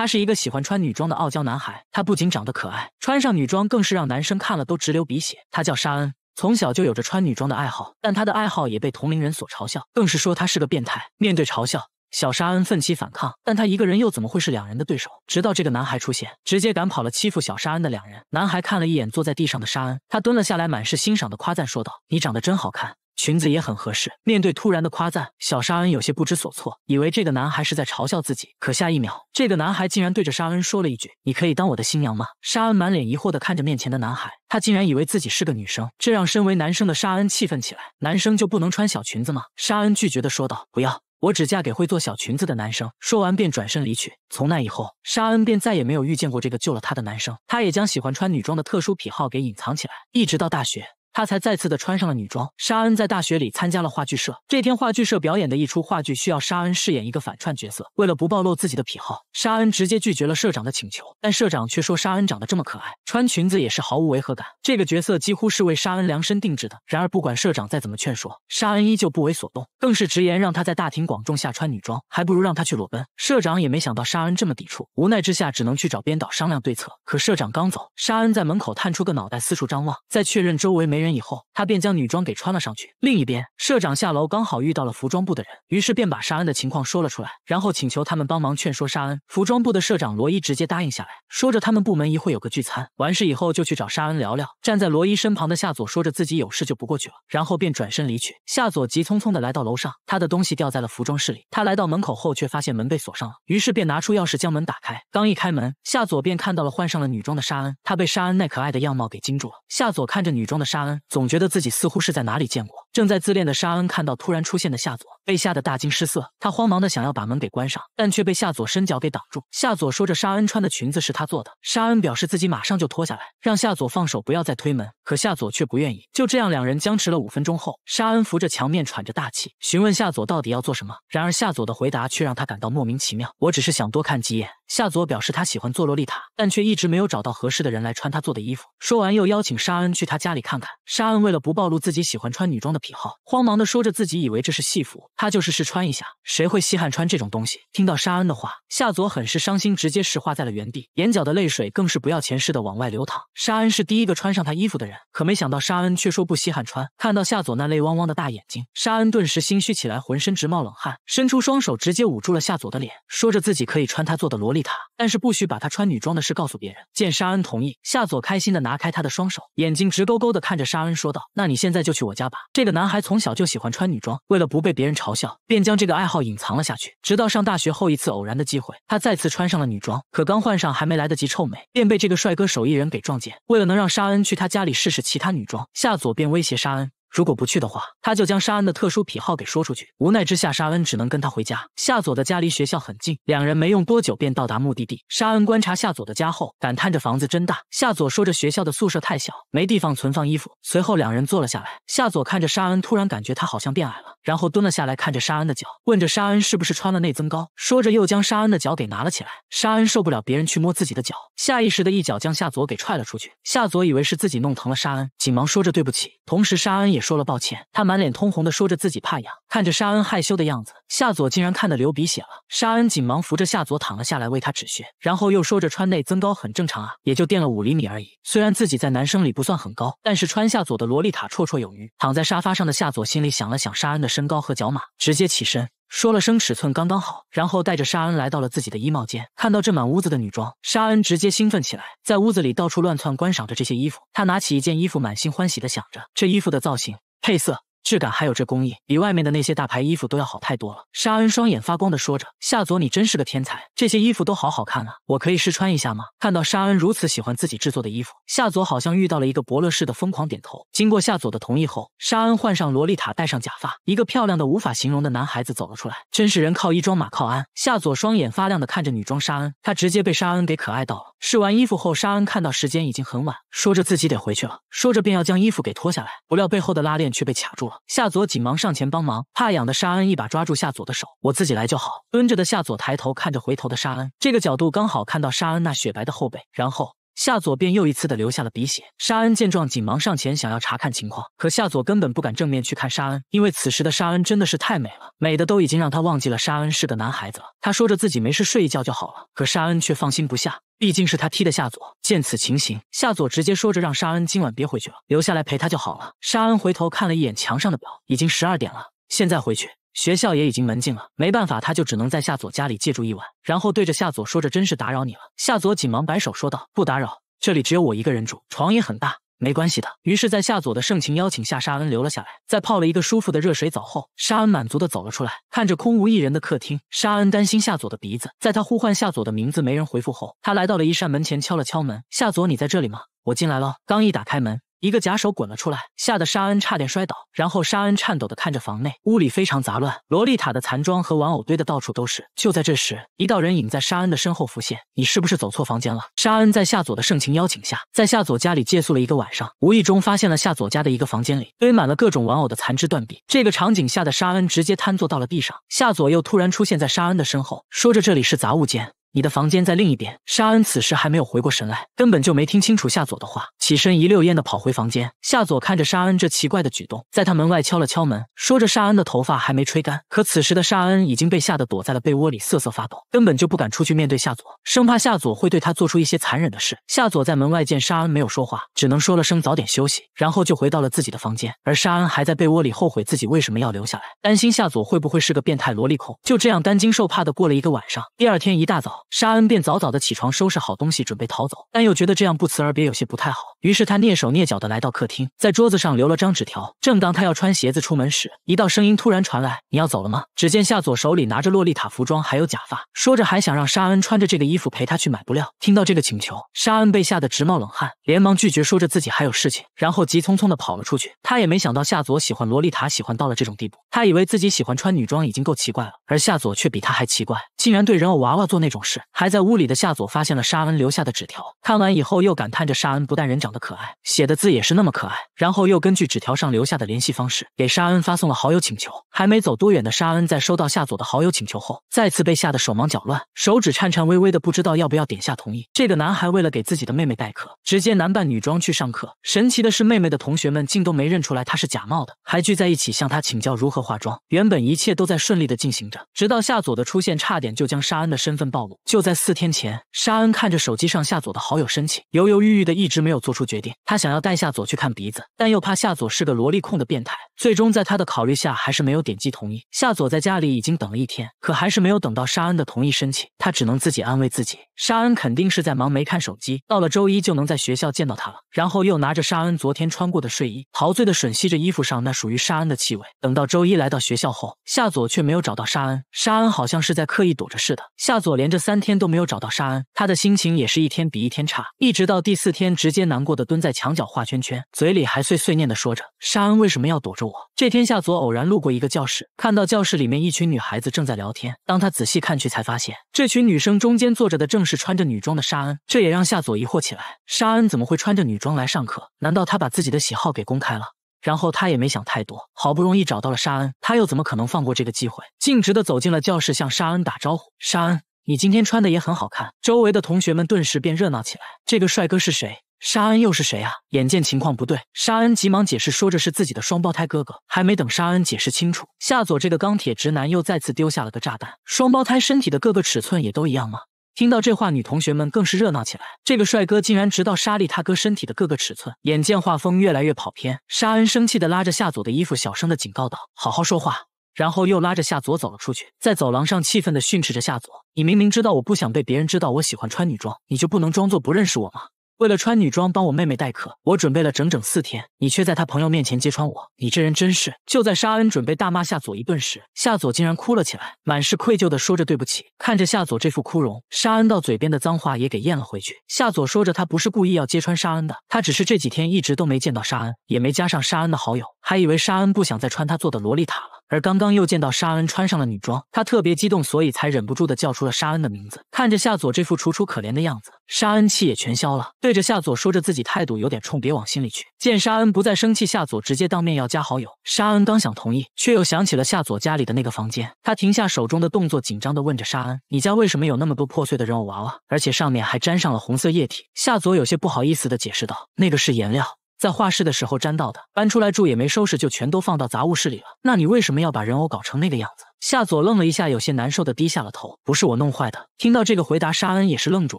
他是一个喜欢穿女装的傲娇男孩，他不仅长得可爱，穿上女装更是让男生看了都直流鼻血。他叫沙恩，从小就有着穿女装的爱好，但他的爱好也被同龄人所嘲笑，更是说他是个变态。面对嘲笑，小沙恩奋起反抗，但他一个人又怎么会是两人的对手？直到这个男孩出现，直接赶跑了欺负小沙恩的两人。男孩看了一眼坐在地上的沙恩，他蹲了下来，满是欣赏的夸赞说道：“你长得真好看。”裙子也很合适。面对突然的夸赞，小沙恩有些不知所措，以为这个男孩是在嘲笑自己。可下一秒，这个男孩竟然对着沙恩说了一句：“你可以当我的新娘吗？”沙恩满脸疑惑的看着面前的男孩，他竟然以为自己是个女生，这让身为男生的沙恩气愤起来。男生就不能穿小裙子吗？沙恩拒绝的说道：“不要，我只嫁给会做小裙子的男生。”说完便转身离去。从那以后，沙恩便再也没有遇见过这个救了他的男生，他也将喜欢穿女装的特殊癖好给隐藏起来，一直到大学。他才再次的穿上了女装。沙恩在大学里参加了话剧社。这天，话剧社表演的一出话剧需要沙恩饰演一个反串角色。为了不暴露自己的癖好，沙恩直接拒绝了社长的请求。但社长却说，沙恩长得这么可爱，穿裙子也是毫无违和感，这个角色几乎是为沙恩量身定制的。然而，不管社长再怎么劝说，沙恩依旧不为所动，更是直言让他在大庭广众下穿女装，还不如让他去裸奔。社长也没想到沙恩这么抵触，无奈之下只能去找编导商量对策。可社长刚走，沙恩在门口探出个脑袋，四处张望，在确认周围没。人以后，他便将女装给穿了上去。另一边，社长下楼刚好遇到了服装部的人，于是便把沙恩的情况说了出来，然后请求他们帮忙劝说沙恩。服装部的社长罗伊直接答应下来，说着他们部门一会有个聚餐，完事以后就去找沙恩聊聊。站在罗伊身旁的夏佐说着自己有事就不过去了，然后便转身离去。夏佐急匆匆的来到楼上，他的东西掉在了服装室里。他来到门口后，却发现门被锁上了，于是便拿出钥匙将门打开。刚一开门，夏佐便看到了换上了女装的沙恩，他被沙恩那可爱的样貌给惊住了。夏佐看着女装的沙恩。总觉得自己似乎是在哪里见过。正在自恋的沙恩看到突然出现的夏佐，被吓得大惊失色。他慌忙的想要把门给关上，但却被夏佐伸脚给挡住。夏佐说着：“沙恩穿的裙子是他做的。”沙恩表示自己马上就脱下来，让夏佐放手，不要再推门。可夏佐却不愿意。就这样，两人僵持了五分钟后，沙恩扶着墙面喘着大气，询问夏佐到底要做什么。然而夏佐的回答却让他感到莫名其妙：“我只是想多看几眼。”夏佐表示他喜欢做洛丽塔，但却一直没有找到合适的人来穿他做的衣服。说完又邀请沙恩去他家里看看。沙恩为了不暴露自己喜欢穿女装的，癖好，慌忙的说着自己以为这是戏服，他就是试穿一下，谁会稀罕穿这种东西？听到沙恩的话，夏佐很是伤心，直接石化在了原地，眼角的泪水更是不要钱似的往外流淌。沙恩是第一个穿上他衣服的人，可没想到沙恩却说不稀罕穿。看到夏佐那泪汪汪的大眼睛，沙恩顿时心虚起来，浑身直冒冷汗，伸出双手直接捂住了夏佐的脸，说着自己可以穿他做的萝莉塔，但是不许把他穿女装的事告诉别人。见沙恩同意，夏佐开心的拿开他的双手，眼睛直勾勾的看着沙恩说道：“那你现在就去我家吧，这个。”男孩从小就喜欢穿女装，为了不被别人嘲笑，便将这个爱好隐藏了下去。直到上大学后一次偶然的机会，他再次穿上了女装，可刚换上还没来得及臭美，便被这个帅哥手艺人给撞见。为了能让沙恩去他家里试试其他女装，夏佐便威胁沙恩。如果不去的话，他就将沙恩的特殊癖好给说出去。无奈之下，沙恩只能跟他回家。夏佐的家离学校很近，两人没用多久便到达目的地。沙恩观察夏佐的家后，感叹着房子真大。夏佐说着学校的宿舍太小，没地方存放衣服。随后两人坐了下来。夏佐看着沙恩，突然感觉他好像变矮了，然后蹲了下来，看着沙恩的脚，问着沙恩是不是穿了内增高。说着又将沙恩的脚给拿了起来。沙恩受不了别人去摸自己的脚，下意识的一脚将夏佐给踹了出去。夏佐以为是自己弄疼了沙恩，紧忙说着对不起。同时沙恩也。说了抱歉，他满脸通红的说着自己怕痒，看着沙恩害羞的样子，夏佐竟然看得流鼻血了。沙恩紧忙扶着夏佐躺了下来，为他止血，然后又说着穿内增高很正常啊，也就垫了五厘米而已。虽然自己在男生里不算很高，但是穿夏佐的洛丽塔绰绰有余。躺在沙发上的夏佐心里想了想沙恩的身高和脚码，直接起身。说了声尺寸刚刚好，然后带着沙恩来到了自己的衣帽间，看到这满屋子的女装，沙恩直接兴奋起来，在屋子里到处乱窜，观赏着这些衣服。他拿起一件衣服，满心欢喜的想着这衣服的造型、配色。质感还有这工艺，比外面的那些大牌衣服都要好太多了。沙恩双眼发光的说着：“夏佐，你真是个天才，这些衣服都好好看啊，我可以试穿一下吗？”看到沙恩如此喜欢自己制作的衣服，夏佐好像遇到了一个伯乐似的，疯狂点头。经过夏佐的同意后，沙恩换上洛丽塔，戴上假发，一个漂亮的无法形容的男孩子走了出来。真是人靠衣装，马靠鞍。夏佐双眼发亮的看着女装沙恩，他直接被沙恩给可爱到了。试完衣服后，沙恩看到时间已经很晚，说着自己得回去了。说着便要将衣服给脱下来，不料背后的拉链却被卡住了。夏佐紧忙上前帮忙，怕痒的沙恩一把抓住夏佐的手：“我自己来就好。”蹲着的夏佐抬头看着回头的沙恩，这个角度刚好看到沙恩那雪白的后背，然后。夏佐便又一次的流下了鼻血，沙恩见状，紧忙上前想要查看情况，可夏佐根本不敢正面去看沙恩，因为此时的沙恩真的是太美了，美的都已经让他忘记了沙恩是个男孩子了。他说着自己没事睡一觉就好了，可沙恩却放心不下，毕竟是他踢的夏佐。见此情形，夏佐直接说着让沙恩今晚别回去了，留下来陪他就好了。沙恩回头看了一眼墙上的表，已经十二点了，现在回去。学校也已经门禁了，没办法，他就只能在夏佐家里借住一晚，然后对着夏佐说着：“真是打扰你了。”夏佐紧忙摆手说道：“不打扰，这里只有我一个人住，床也很大，没关系的。”于是，在夏佐的盛情邀请下，沙恩留了下来。在泡了一个舒服的热水澡后，沙恩满足的走了出来，看着空无一人的客厅，沙恩担心夏佐的鼻子，在他呼唤夏佐的名字没人回复后，他来到了一扇门前敲了敲门：“夏佐，你在这里吗？我进来了。”刚一打开门。一个假手滚了出来，吓得沙恩差点摔倒。然后沙恩颤抖地看着房内，屋里非常杂乱，洛丽塔的残妆和玩偶堆的到处都是。就在这时，一道人影在沙恩的身后浮现：“你是不是走错房间了？”沙恩在夏佐的盛情邀请下，在夏佐家里借宿了一个晚上，无意中发现了夏佐家的一个房间里堆满了各种玩偶的残肢断臂。这个场景吓得沙恩直接瘫坐到了地上。夏佐又突然出现在沙恩的身后，说着：“这里是杂物间。”你的房间在另一边。沙恩此时还没有回过神来，根本就没听清楚夏佐的话，起身一溜烟的跑回房间。夏佐看着沙恩这奇怪的举动，在他门外敲了敲门，说着：“沙恩的头发还没吹干。”可此时的沙恩已经被吓得躲在了被窝里瑟瑟发抖，根本就不敢出去面对夏佐，生怕夏佐会对他做出一些残忍的事。夏佐在门外见沙恩没有说话，只能说了声早点休息，然后就回到了自己的房间。而沙恩还在被窝里后悔自己为什么要留下来，担心夏佐会不会是个变态萝莉控。就这样担惊受怕的过了一个晚上。第二天一大早。沙恩便早早的起床，收拾好东西，准备逃走，但又觉得这样不辞而别有些不太好，于是他蹑手蹑脚的来到客厅，在桌子上留了张纸条。正当他要穿鞋子出门时，一道声音突然传来：“你要走了吗？”只见夏佐手里拿着洛丽塔服装，还有假发，说着还想让沙恩穿着这个衣服陪他去买布料。听到这个请求，沙恩被吓得直冒冷汗，连忙拒绝，说着自己还有事情，然后急匆匆的跑了出去。他也没想到夏佐喜欢洛丽塔，喜欢到了这种地步。他以为自己喜欢穿女装已经够奇怪了，而夏佐却比他还奇怪，竟然对人偶娃娃做那种事。还在屋里的夏佐发现了沙恩留下的纸条，看完以后又感叹着沙恩不但人长得可爱，写的字也是那么可爱。然后又根据纸条上留下的联系方式给沙恩发送了好友请求。还没走多远的沙恩在收到夏佐的好友请求后，再次被吓得手忙脚乱，手指颤颤巍巍的，不知道要不要点下同意。这个男孩为了给自己的妹妹代课，直接男扮女装去上课。神奇的是，妹妹的同学们竟都没认出来他是假冒的，还聚在一起向他请教如何化妆。原本一切都在顺利的进行着，直到夏佐的出现，差点就将沙恩的身份暴露。就在四天前，沙恩看着手机上夏佐的好友申请，犹犹豫豫的一直没有做出决定。他想要带夏佐去看鼻子，但又怕夏佐是个萝莉控的变态，最终在他的考虑下，还是没有点击同意。夏佐在家里已经等了一天，可还是没有等到沙恩的同意申请，他只能自己安慰自己，沙恩肯定是在忙没看手机。到了周一就能在学校见到他了。然后又拿着沙恩昨天穿过的睡衣，陶醉的吮吸着衣服上那属于沙恩的气味。等到周一来到学校后，夏佐却没有找到沙恩，沙恩好像是在刻意躲着似的。夏佐连着三。天都没有找到沙恩，他的心情也是一天比一天差，一直到第四天，直接难过的蹲在墙角画圈圈，嘴里还碎碎念的说着：“沙恩为什么要躲着我？”这天夏佐偶然路过一个教室，看到教室里面一群女孩子正在聊天。当他仔细看去，才发现这群女生中间坐着的正是穿着女装的沙恩，这也让夏佐疑惑起来：沙恩怎么会穿着女装来上课？难道他把自己的喜好给公开了？然后他也没想太多，好不容易找到了沙恩，他又怎么可能放过这个机会？径直的走进了教室，向沙恩打招呼：“沙恩。”你今天穿的也很好看，周围的同学们顿时便热闹起来。这个帅哥是谁？沙恩又是谁啊？眼见情况不对，沙恩急忙解释，说这是自己的双胞胎哥哥。还没等沙恩解释清楚，夏佐这个钢铁直男又再次丢下了个炸弹：双胞胎身体的各个尺寸也都一样吗？听到这话，女同学们更是热闹起来。这个帅哥竟然知道沙利他哥身体的各个尺寸。眼见画风越来越跑偏，沙恩生气的拉着夏佐的衣服，小声的警告道：“好好说话。”然后又拉着夏佐走了出去，在走廊上气愤地训斥着夏佐：“你明明知道我不想被别人知道我喜欢穿女装，你就不能装作不认识我吗？为了穿女装帮我妹妹代课，我准备了整整四天，你却在她朋友面前揭穿我，你这人真是！”就在沙恩准备大骂夏佐一顿时，夏佐竟然哭了起来，满是愧疚地说着：“对不起。”看着夏佐这副哭容，沙恩到嘴边的脏话也给咽了回去。夏佐说着：“他不是故意要揭穿沙恩的，他只是这几天一直都没见到沙恩，也没加上沙恩的好友，还以为沙恩不想再穿他做的洛丽塔了。”而刚刚又见到沙恩穿上了女装，他特别激动，所以才忍不住的叫出了沙恩的名字。看着夏佐这副楚楚可怜的样子，沙恩气也全消了，对着夏佐说着自己态度有点冲，别往心里去。见沙恩不再生气，夏佐直接当面要加好友。沙恩刚想同意，却又想起了夏佐家里的那个房间，他停下手中的动作，紧张的问着沙恩：“你家为什么有那么多破碎的人偶娃娃？而且上面还沾上了红色液体？”夏佐有些不好意思的解释道：“那个是颜料。”在画室的时候粘到的，搬出来住也没收拾，就全都放到杂物室里了。那你为什么要把人偶搞成那个样子？夏佐愣了一下，有些难受的低下了头。不是我弄坏的。听到这个回答，沙恩也是愣住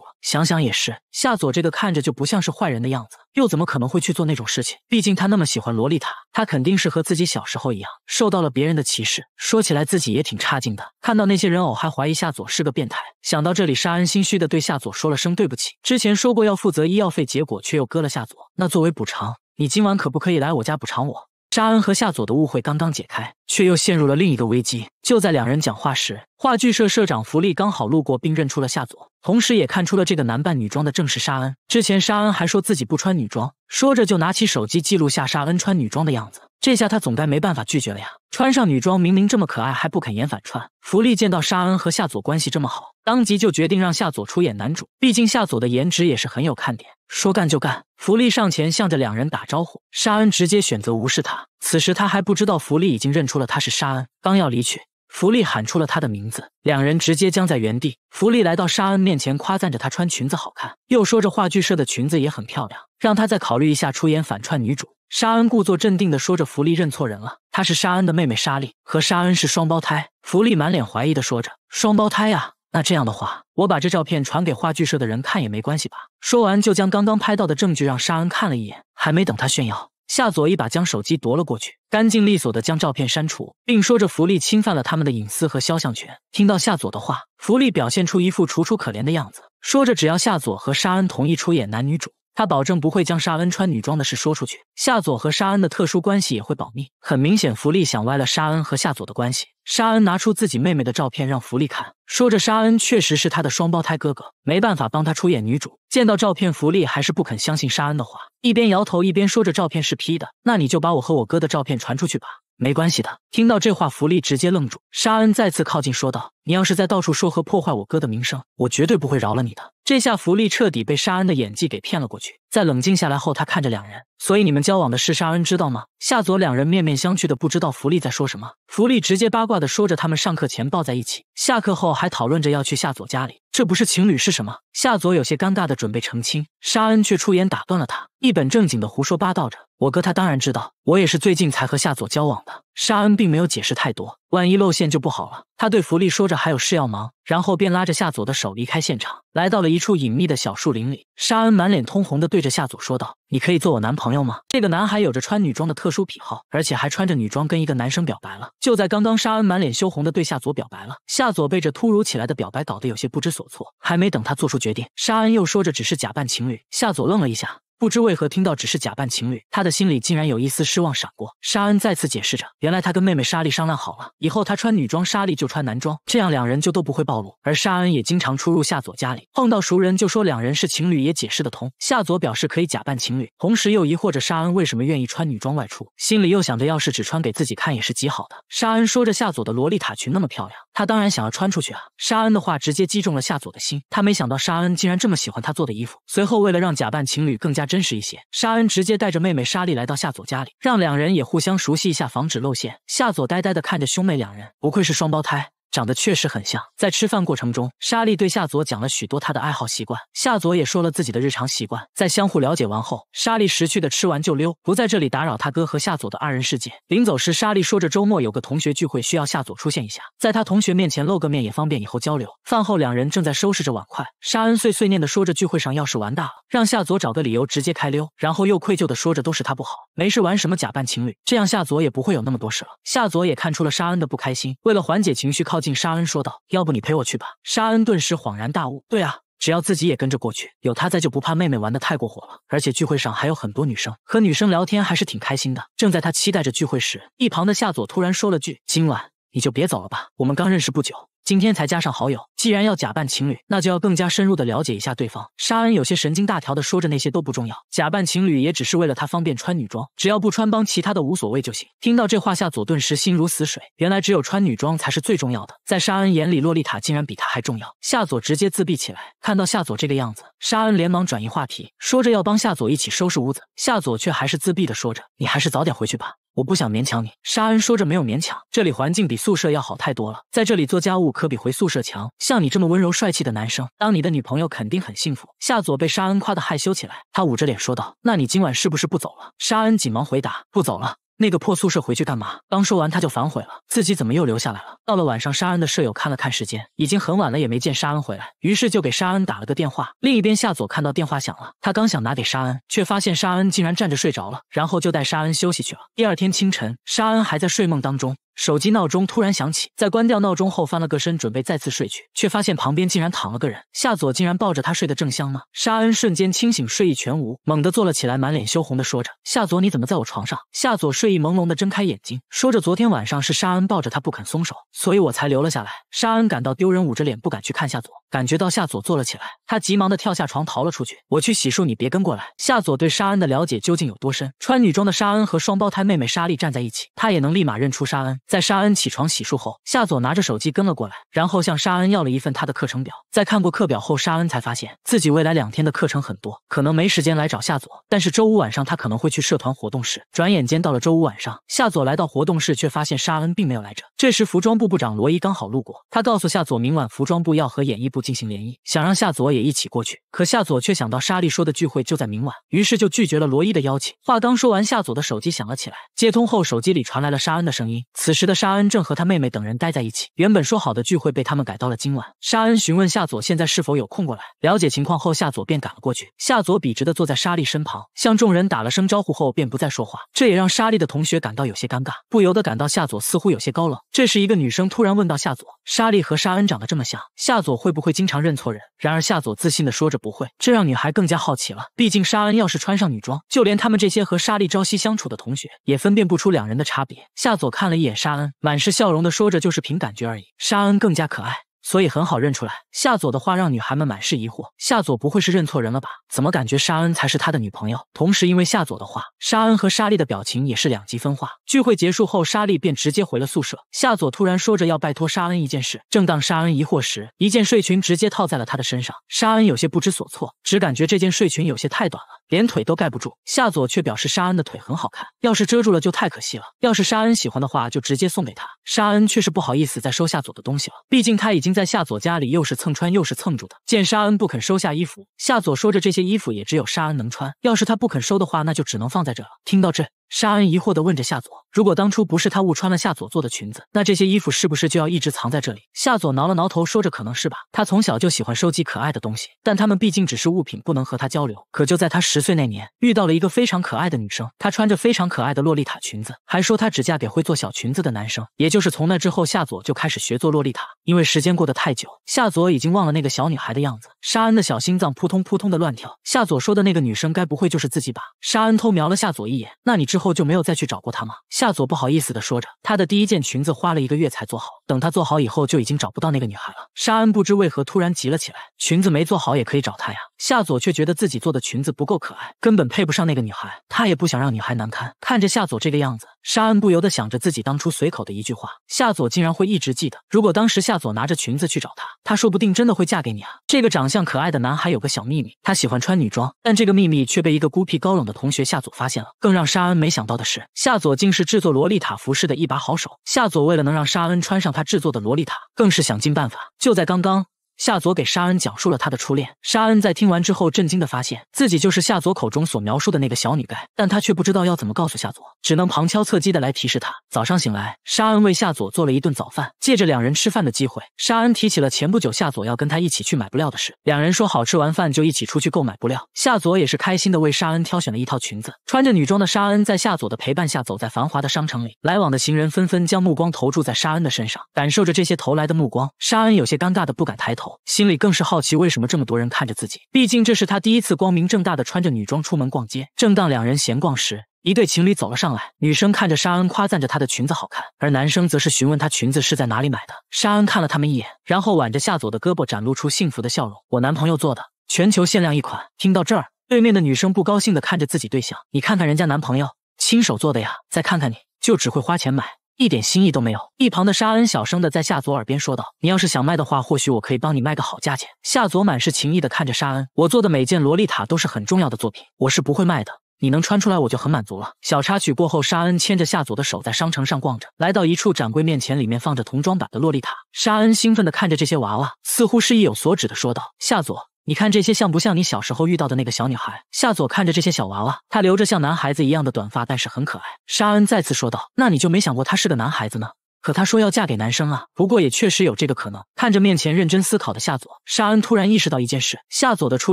了。想想也是，夏佐这个看着就不像是坏人的样子，又怎么可能会去做那种事情？毕竟他那么喜欢萝莉塔，他肯定是和自己小时候一样，受到了别人的歧视。说起来自己也挺差劲的，看到那些人偶还怀疑夏佐是个变态。想到这里，沙恩心虚的对夏佐说了声对不起。之前说过要负责医药费，结果却又割了夏佐。那作为补偿，你今晚可不可以来我家补偿我？沙恩和夏佐的误会刚刚解开，却又陷入了另一个危机。就在两人讲话时，话剧社社长福利刚好路过，并认出了夏佐，同时也看出了这个男扮女装的正是沙恩。之前沙恩还说自己不穿女装，说着就拿起手机记录下沙恩穿女装的样子。这下他总该没办法拒绝了呀！穿上女装明明这么可爱，还不肯演反串。福利见到沙恩和夏佐关系这么好，当即就决定让夏佐出演男主，毕竟夏佐的颜值也是很有看点。说干就干，福利上前向着两人打招呼。沙恩直接选择无视他。此时他还不知道福利已经认出了他是沙恩。刚要离去，福利喊出了他的名字，两人直接僵在原地。福利来到沙恩面前，夸赞着他穿裙子好看，又说着话剧社的裙子也很漂亮，让他再考虑一下出演反串女主。沙恩故作镇定的说着：“福利认错人了，她是沙恩的妹妹沙莉，和沙恩是双胞胎。”福利满脸怀疑的说着：“双胞胎呀？”那这样的话，我把这照片传给话剧社的人看也没关系吧？说完，就将刚刚拍到的证据让沙恩看了一眼。还没等他炫耀，夏佐一把将手机夺了过去，干净利索地将照片删除，并说着：“福利侵犯了他们的隐私和肖像权。”听到夏佐的话，福利表现出一副楚楚可怜的样子，说着：“只要夏佐和沙恩同意出演男女主，他保证不会将沙恩穿女装的事说出去，夏佐和沙恩的特殊关系也会保密。”很明显，福利想歪了沙恩和夏佐的关系。沙恩拿出自己妹妹的照片让福利看，说着沙恩确实是他的双胞胎哥哥，没办法帮他出演女主。见到照片，福利还是不肯相信沙恩的话，一边摇头一边说着照片是 P 的。那你就把我和我哥的照片传出去吧，没关系的。听到这话，福利直接愣住。沙恩再次靠近，说道：“你要是在到处说和破坏我哥的名声，我绝对不会饶了你的。”这下福利彻底被沙恩的演技给骗了过去。在冷静下来后，他看着两人，所以你们交往的是沙恩，知道吗？夏佐两人面面相觑的，不知道弗利在说什么。弗利直接八卦的说着，他们上课前抱在一起，下课后还讨论着要去夏佐家里。这不是情侣是什么？夏佐有些尴尬的准备澄清，沙恩却出言打断了他，一本正经的胡说八道着：“我哥他当然知道，我也是最近才和夏佐交往的。”沙恩并没有解释太多，万一露馅就不好了。他对弗利说着还有事要忙，然后便拉着夏佐的手离开现场，来到了一处隐秘的小树林里。沙恩满脸通红的对着夏佐说道。你可以做我男朋友吗？这个男孩有着穿女装的特殊癖好，而且还穿着女装跟一个男生表白了。就在刚刚，沙恩满脸羞红的对夏佐表白了。夏佐被这突如其来的表白搞得有些不知所措，还没等他做出决定，沙恩又说着只是假扮情侣。夏佐愣了一下。不知为何听到只是假扮情侣，他的心里竟然有一丝失望闪过。沙恩再次解释着，原来他跟妹妹莎莉商量好了，以后他穿女装，莎莉就穿男装，这样两人就都不会暴露。而沙恩也经常出入夏佐家里，碰到熟人就说两人是情侣也解释得通。夏佐表示可以假扮情侣，同时又疑惑着沙恩为什么愿意穿女装外出，心里又想着要是只穿给自己看也是极好的。沙恩说着夏佐的洛丽塔裙那么漂亮，他当然想要穿出去啊。沙恩的话直接击中了夏佐的心，他没想到沙恩竟然这么喜欢他做的衣服。随后为了让假扮情侣更加，真实一些，沙恩直接带着妹妹莎莉来到夏佐家里，让两人也互相熟悉一下，防止露馅。夏佐呆呆的看着兄妹两人，不愧是双胞胎。长得确实很像。在吃饭过程中，莎莉对夏佐讲了许多他的爱好习惯，夏佐也说了自己的日常习惯。在相互了解完后，莎莉识趣的吃完就溜，不在这里打扰他哥和夏佐的二人世界。临走时，莎莉说着周末有个同学聚会，需要夏佐出现一下，在他同学面前露个面也方便以后交流。饭后两人正在收拾着碗筷，沙恩碎碎念的说着聚会上要是玩大了，让夏佐找个理由直接开溜，然后又愧疚的说着都是他不好，没事玩什么假扮情侣，这样夏佐也不会有那么多事了。夏佐也看出了沙恩的不开心，为了缓解情绪，靠。竟沙恩说道：“要不你陪我去吧？”沙恩顿时恍然大悟：“对啊，只要自己也跟着过去，有他在就不怕妹妹玩的太过火了。而且聚会上还有很多女生，和女生聊天还是挺开心的。”正在他期待着聚会时，一旁的夏佐突然说了句：“今晚你就别走了吧，我们刚认识不久。”今天才加上好友，既然要假扮情侣，那就要更加深入的了解一下对方。沙恩有些神经大条的说着，那些都不重要，假扮情侣也只是为了他方便穿女装，只要不穿帮，其他的无所谓就行。听到这话，夏佐顿时心如死水，原来只有穿女装才是最重要的。在沙恩眼里，洛丽塔竟然比他还重要。夏佐直接自闭起来，看到夏佐这个样子，沙恩连忙转移话题，说着要帮夏佐一起收拾屋子，夏佐却还是自闭的说着，你还是早点回去吧。我不想勉强你，沙恩说着没有勉强。这里环境比宿舍要好太多了，在这里做家务可比回宿舍强。像你这么温柔帅气的男生，当你的女朋友肯定很幸福。夏佐被沙恩夸得害羞起来，他捂着脸说道：“那你今晚是不是不走了？”沙恩紧忙回答：“不走了。”那个破宿舍回去干嘛？刚说完他就反悔了，自己怎么又留下来了？到了晚上，沙恩的舍友看了看时间，已经很晚了，也没见沙恩回来，于是就给沙恩打了个电话。另一边，夏佐看到电话响了，他刚想拿给沙恩，却发现沙恩竟然站着睡着了，然后就带沙恩休息去了。第二天清晨，沙恩还在睡梦当中。手机闹钟突然响起，在关掉闹钟后，翻了个身，准备再次睡去，却发现旁边竟然躺了个人。夏佐竟然抱着他睡得正香呢。沙恩瞬间清醒，睡意全无，猛地坐了起来，满脸羞红的说着：“夏佐，你怎么在我床上？”夏佐睡意朦胧的睁开眼睛，说着：“昨天晚上是沙恩抱着他不肯松手，所以我才留了下来。”沙恩感到丢人，捂着脸不敢去看夏佐。感觉到夏佐坐了起来，他急忙的跳下床逃了出去。我去洗漱，你别跟过来。夏佐对沙恩的了解究竟有多深？穿女装的沙恩和双胞胎妹妹莎莉站在一起，他也能立马认出沙恩。在沙恩起床洗漱后，夏佐拿着手机跟了过来，然后向沙恩要了一份他的课程表。在看过课表后，沙恩才发现自己未来两天的课程很多，可能没时间来找夏佐。但是周五晚上他可能会去社团活动室。转眼间到了周五晚上，夏佐来到活动室，却发现沙恩并没有来这。这时，服装部部长罗伊刚好路过，他告诉夏佐，明晚服装部要和演艺部。进行联谊，想让夏佐也一起过去，可夏佐却想到沙莉说的聚会就在明晚，于是就拒绝了罗伊的邀请。话刚说完，夏佐的手机响了起来，接通后，手机里传来了沙恩的声音。此时的沙恩正和他妹妹等人待在一起，原本说好的聚会被他们改到了今晚。沙恩询问夏佐现在是否有空过来了解情况后，夏佐便赶了过去。夏佐笔直的坐在沙莉身旁，向众人打了声招呼后便不再说话，这也让沙莉的同学感到有些尴尬，不由得感到夏佐似乎有些高冷。这时，一个女生突然问到夏佐，沙莉和沙恩长得这么像，夏佐会不会？”经常认错人，然而夏佐自信的说着不会，这让女孩更加好奇了。毕竟沙恩要是穿上女装，就连他们这些和沙莉朝夕相处的同学也分辨不出两人的差别。夏佐看了一眼沙恩，满是笑容的说着，就是凭感觉而已。沙恩更加可爱。所以很好认出来。夏佐的话让女孩们满是疑惑，夏佐不会是认错人了吧？怎么感觉沙恩才是他的女朋友？同时，因为夏佐的话，沙恩和沙莉的表情也是两极分化。聚会结束后，沙莉便直接回了宿舍。夏佐突然说着要拜托沙恩一件事，正当沙恩疑惑时，一件睡裙直接套在了他的身上。沙恩有些不知所措，只感觉这件睡裙有些太短了，连腿都盖不住。夏佐却表示沙恩的腿很好看，要是遮住了就太可惜了。要是沙恩喜欢的话，就直接送给他。沙恩却是不好意思再收夏佐的东西了，毕竟他已经。在夏佐家里，又是蹭穿又是蹭住的。见沙恩不肯收下衣服，夏佐说着：“这些衣服也只有沙恩能穿，要是他不肯收的话，那就只能放在这了。”听到这。沙恩疑惑地问着夏佐：“如果当初不是他误穿了夏佐做的裙子，那这些衣服是不是就要一直藏在这里？”夏佐挠了挠头，说着：“可能是吧。他从小就喜欢收集可爱的东西，但他们毕竟只是物品，不能和他交流。可就在他十岁那年，遇到了一个非常可爱的女生，她穿着非常可爱的洛丽塔裙子，还说她只嫁给会做小裙子的男生。也就是从那之后，夏佐就开始学做洛丽塔。因为时间过得太久，夏佐已经忘了那个小女孩的样子。”沙恩的小心脏扑通扑通的乱跳。夏佐说的那个女生，该不会就是自己吧？沙恩偷瞄了夏佐一眼：“那你之……”后就没有再去找过她吗？夏佐不好意思的说着，他的第一件裙子花了一个月才做好，等他做好以后就已经找不到那个女孩了。沙恩不知为何突然急了起来，裙子没做好也可以找她呀。夏佐却觉得自己做的裙子不够可爱，根本配不上那个女孩，他也不想让女孩难堪。看着夏佐这个样子。沙恩不由得想着自己当初随口的一句话，夏佐竟然会一直记得。如果当时夏佐拿着裙子去找他，他说不定真的会嫁给你啊！这个长相可爱的男孩有个小秘密，他喜欢穿女装，但这个秘密却被一个孤僻高冷的同学夏佐发现了。更让沙恩没想到的是，夏佐竟是制作洛丽塔服饰的一把好手。夏佐为了能让沙恩穿上他制作的洛丽塔，更是想尽办法。就在刚刚。夏佐给沙恩讲述了他的初恋，沙恩在听完之后震惊的发现自己就是夏佐口中所描述的那个小女丐，但他却不知道要怎么告诉夏佐，只能旁敲侧击的来提示他。早上醒来，沙恩为夏佐做了一顿早饭，借着两人吃饭的机会，沙恩提起了前不久夏佐要跟他一起去买布料的事，两人说好吃完饭就一起出去购买布料。夏佐也是开心的为沙恩挑选了一套裙子，穿着女装的沙恩在夏佐的陪伴下走在繁华的商城里，来往的行人纷纷将目光投注在沙恩的身上，感受着这些投来的目光，沙恩有些尴尬的不敢抬头。心里更是好奇，为什么这么多人看着自己？毕竟这是他第一次光明正大的穿着女装出门逛街。正当两人闲逛时，一对情侣走了上来。女生看着沙恩，夸赞着她的裙子好看，而男生则是询问她裙子是在哪里买的。沙恩看了他们一眼，然后挽着夏佐的胳膊，展露出幸福的笑容：“我男朋友做的，全球限量一款。”听到这儿，对面的女生不高兴的看着自己对象：“你看看人家男朋友亲手做的呀，再看看你，就只会花钱买。”一点心意都没有。一旁的沙恩小声的在夏佐耳边说道：“你要是想卖的话，或许我可以帮你卖个好价钱。”夏佐满是情意的看着沙恩：“我做的每件洛丽塔都是很重要的作品，我是不会卖的。你能穿出来我就很满足了。”小插曲过后，沙恩牵着夏佐的手在商城上逛着，来到一处展柜面前，里面放着童装版的洛丽塔。沙恩兴奋的看着这些娃娃，似乎是意有所指的说道：“夏佐。”你看这些像不像你小时候遇到的那个小女孩？夏佐看着这些小娃娃，她留着像男孩子一样的短发，但是很可爱。沙恩再次说道：“那你就没想过他是个男孩子呢？”可她说要嫁给男生啊，不过也确实有这个可能。看着面前认真思考的夏佐，沙恩突然意识到一件事：夏佐的初